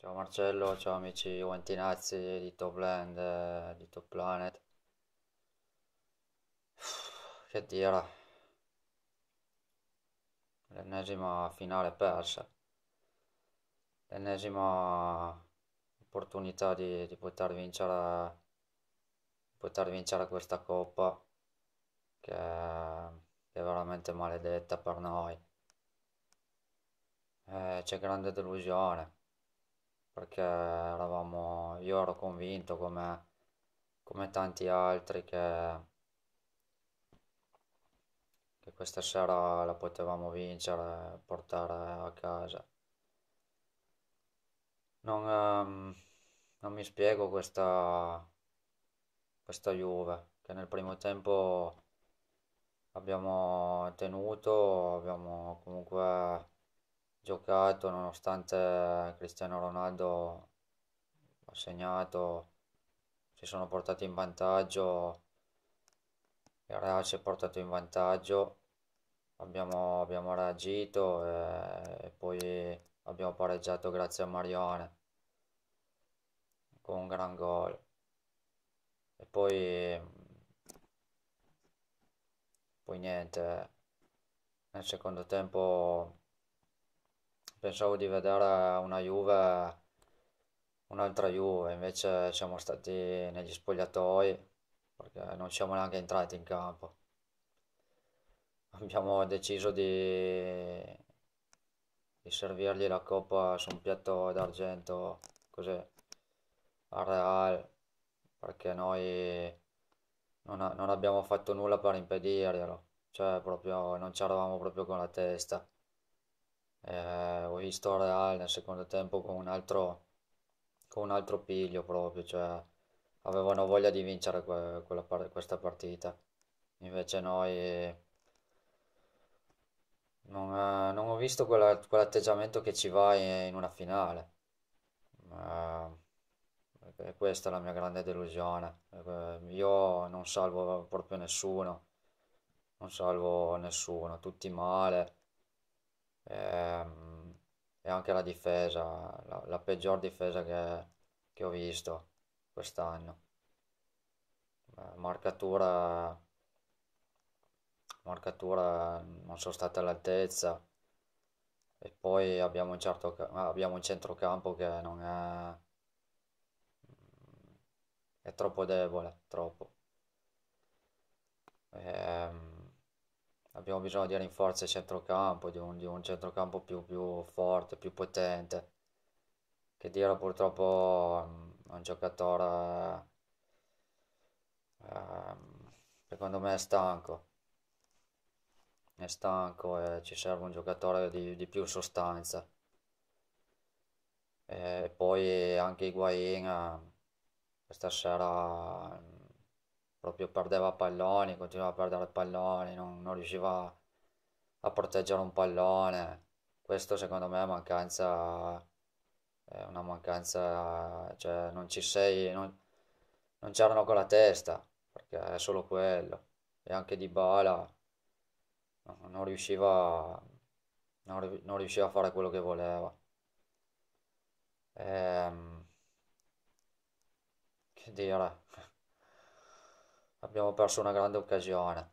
Ciao Marcello, ciao amici guantinazzi di Topland, eh, di Top Planet. Che tira. L'ennesima finale persa. L'ennesima opportunità di, di, poter vincere poter vincere questa coppa che, che è veramente maledetta per noi. Eh, c'è grande delusione perché eravamo, io ero convinto come, come tanti altri che, che questa sera la potevamo vincere e portare a casa. Non, um, non, mi spiego questa, questa Juve che nel primo tempo abbiamo tenuto, abbiamo comunque giocato nonostante Cristiano Ronaldo ha segnato, si sono portati in vantaggio, il Real si è portato in vantaggio, abbiamo, abbiamo reagito e, e poi abbiamo pareggiato grazie a Marione con un gran gol. E poi, poi niente, nel secondo tempo pensavo di vedere una Juve, un'altra Juve, invece siamo stati negli spogliatoi perché non siamo neanche entrati in campo. Abbiamo deciso di, di servirgli la coppa su un piatto d'argento, così, al Real, perché noi non, non abbiamo fatto nulla per impedirglielo, cioè proprio non c'eravamo proprio con la testa. Eh, ho visto Real nel secondo tempo con un altro, con un altro piglio proprio, cioè avevano voglia di vincere que quella par questa partita, invece noi non, eh, non ho visto quell'atteggiamento che ci va in, in una finale. Eh, e questa è la mia grande delusione. Eh, io non salvo proprio nessuno, non salvo nessuno, tutti male. Ehm, e anche la difesa, la, la peggior difesa che, che ho visto quest'anno. Eh, marcatura, marcatura non sono state all'altezza e poi abbiamo un, certo, ah, abbiamo un centrocampo che non è è troppo debole, troppo. Eh, abbiamo bisogno di rinforzi a centrocampo, di un, di un centrocampo più, più, forte, più potente. Che Dira purtroppo mm, è un giocatore, ehm, secondo me è stanco, è stanco e ci serve un giocatore di, di più sostanza. E poi anche Higuain eh, questa sera proprio perdeva palloni, continuava a perdere palloni, non, non riusciva a proteggere un pallone. Questo secondo me è mancanza, è una mancanza, cioè non ci sei, non, non c'erano con la testa, perché è solo quello. E anche Dybala Bala non riusciva, non, non riusciva a fare quello che voleva. Ehm, che dire? abbiamo perso una grande occasione.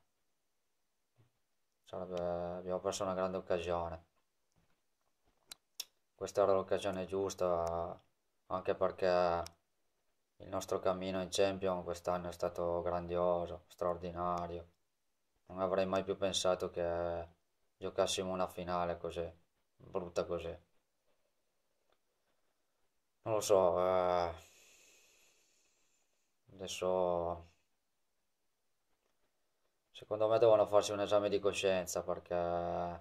Sarebbe, abbiamo perso una grande occasione. Questa era l'occasione giusta, anche perché il nostro cammino in Champions quest'anno è stato grandioso, straordinario. Non avrei mai più pensato che giocassimo una finale così, brutta così. Non lo so, eh... adesso Secondo me devono farsi un esame di coscienza perché eh,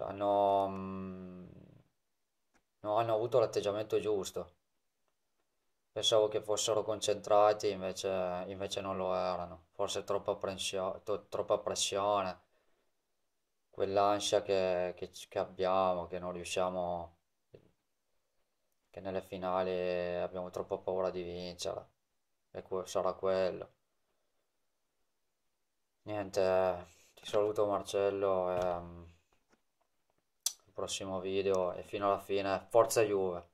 hanno, mm, non hanno avuto l'atteggiamento giusto. Pensavo che fossero concentrati, invece, invece non lo erano. Forse troppa, prensio, troppa pressione, quell'ansia che, che, che abbiamo, che non riusciamo, che nelle finali abbiamo troppa paura di vincere. E sarà quello niente ti saluto Marcello e, um, prossimo video e fino alla fine forza Juve